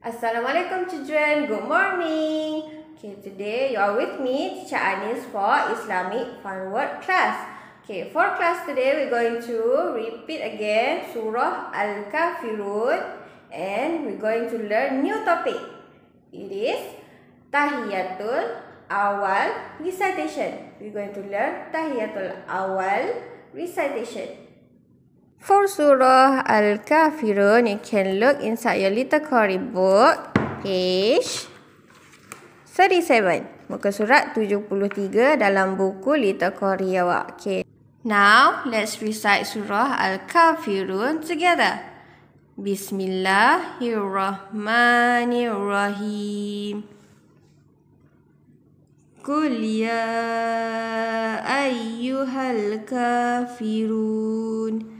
Assalamualaikum children. Good morning. Okay, today you are with me, Teacher Anis for Islamic Fun Word Class. Okay, for class today, we're going to repeat again Surah Al-Kafirun and we're going to learn new topic. It is Tahiyatul Awal Recitation. We're going to learn Tahiyatul Awal Recitation. For surah Al-Kafirun, you can look inside your little query book, page 37. Muka surat 73 dalam buku Little Query awak. Okay. Now, let's recite surah Al-Kafirun together. Bismillahirrahmanirrahim. قل يا أيها الكافرون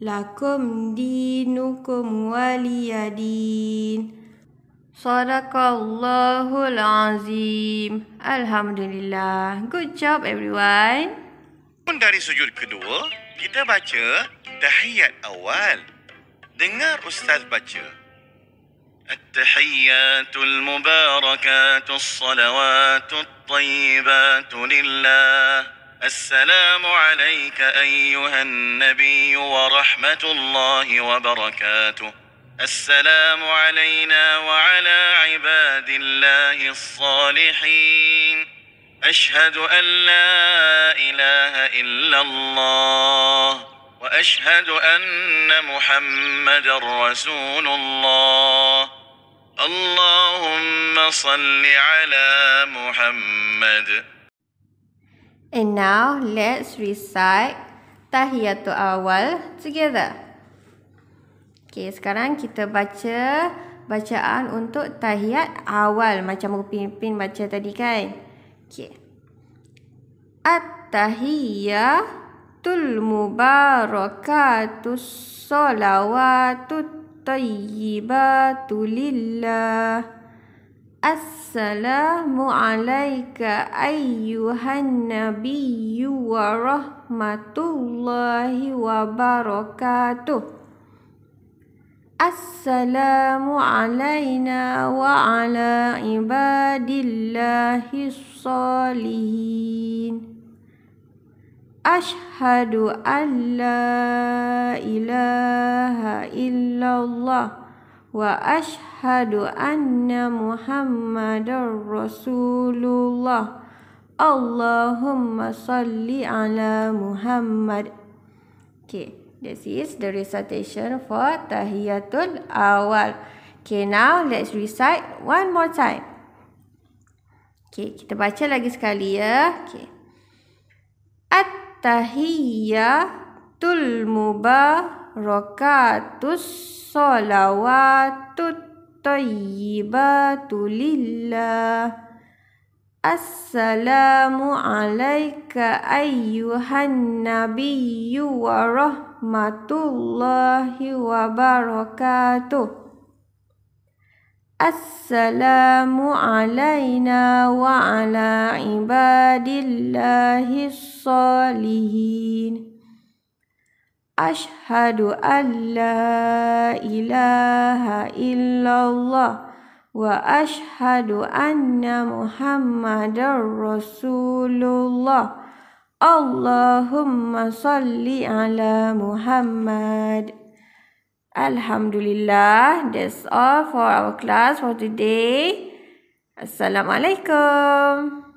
lakum dinukum waliyadin. Sadaqallahul azim. Alhamdulillah. Good job everyone. Dari sujud kedua, kita baca tahiyat awal. Dengar Ustaz baca. التحيات Mubarakatul Salawatul الطيبات لله السلام عليك أيها النبي ورحمة الله وبركاته السلام علينا وعلى عباد الله الصالحين أشهد أن لا إله إلا الله وأشهد أن محمد رسول الله اللهم صل على محمد And now let's recite tahiyatul awal together. Okay, sekarang kita baca bacaan untuk tahiyat awal macam pimpin baca tadi kan. Okay. at tahiyatul mubarakatus salawatut tayyibatu lillah. Assalamualaikum ayyuhan nabiyyu wa rahmatullahi wa barakatuh Assalamu alayna wa ala ibadillahi salihin Ashhadu an la ilaha illallah wa ashhadu anna muhammadar rasulullah Allahumma salli ala muhammad Okay, this is the recitation for tahiyatul awal Okay, now let's recite one more time Okay, kita baca lagi sekali ya Okay At-tahiyyah tul mubarakatus salawatut tayyibatulillah Assalamu alayka ayyuhan nabiyyu wa rahmatullahi wa barakatuh السلام علينا وعلى عباد الله الصالحين Ashadu an la ilaha illallah wa ashadu anna muhammadan rasulullah. Allahumma salli ala muhammad. Alhamdulillah, that's all for our class for today. Assalamualaikum.